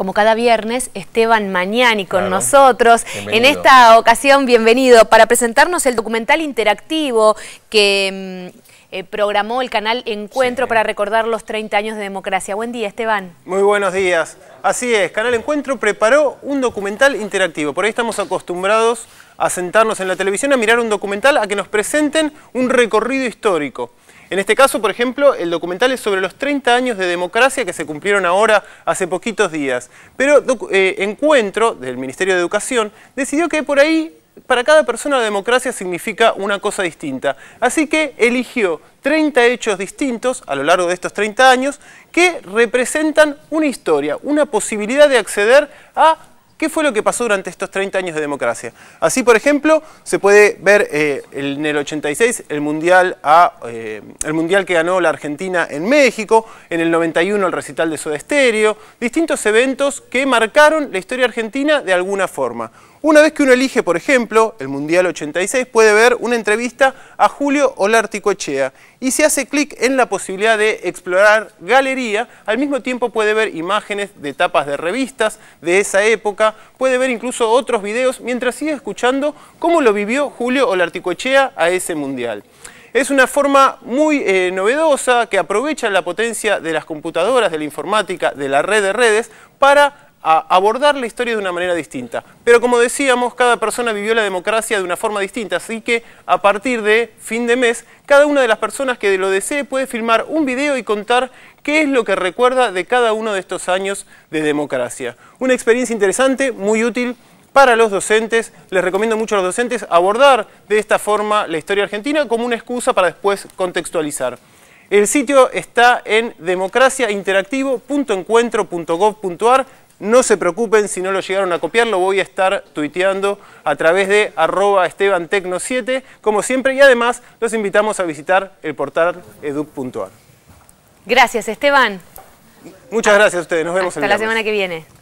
como cada viernes, Esteban Mañani con nosotros. En esta ocasión, bienvenido, para presentarnos el documental interactivo que mm, eh, programó el canal Encuentro para recordar los 30 años de democracia. Buen día, Esteban. Muy buenos días. Así es, Canal Encuentro preparó un documental interactivo. Por ahí estamos acostumbrados a sentarnos en la televisión, a mirar un documental, a que nos presenten un recorrido histórico. En este caso, por ejemplo, el documental es sobre los 30 años de democracia que se cumplieron ahora hace poquitos días. Pero eh, Encuentro, del Ministerio de Educación, decidió que por ahí para cada persona la democracia significa una cosa distinta. Así que eligió 30 hechos distintos a lo largo de estos 30 años que representan una historia, una posibilidad de acceder a qué fue lo que pasó durante estos 30 años de democracia. Así, por ejemplo, se puede ver eh, en el 86 el mundial, a, eh, el mundial que ganó la Argentina en México, en el 91 el recital de Soda Stereo, distintos eventos que marcaron la historia argentina de alguna forma. Una vez que uno elige, por ejemplo, el Mundial 86, puede ver una entrevista a Julio Olárticochea y si hace clic en la posibilidad de explorar galería, al mismo tiempo puede ver imágenes de tapas de revistas de esa época, puede ver incluso otros videos mientras sigue escuchando cómo lo vivió Julio Olarticoechea a ese Mundial. Es una forma muy eh, novedosa que aprovecha la potencia de las computadoras, de la informática, de la red de redes para a abordar la historia de una manera distinta. Pero como decíamos, cada persona vivió la democracia de una forma distinta, así que a partir de fin de mes, cada una de las personas que lo desee puede filmar un video y contar qué es lo que recuerda de cada uno de estos años de democracia. Una experiencia interesante, muy útil para los docentes. Les recomiendo mucho a los docentes abordar de esta forma la historia argentina como una excusa para después contextualizar. El sitio está en democraciainteractivo.encuentro.gov.ar no se preocupen si no lo llegaron a copiar, lo voy a estar tuiteando a través de arroba estebantecno7, como siempre, y además los invitamos a visitar el portal educ.ar. Gracias, Esteban. Muchas gracias a ustedes, nos vemos Hasta la semana que viene.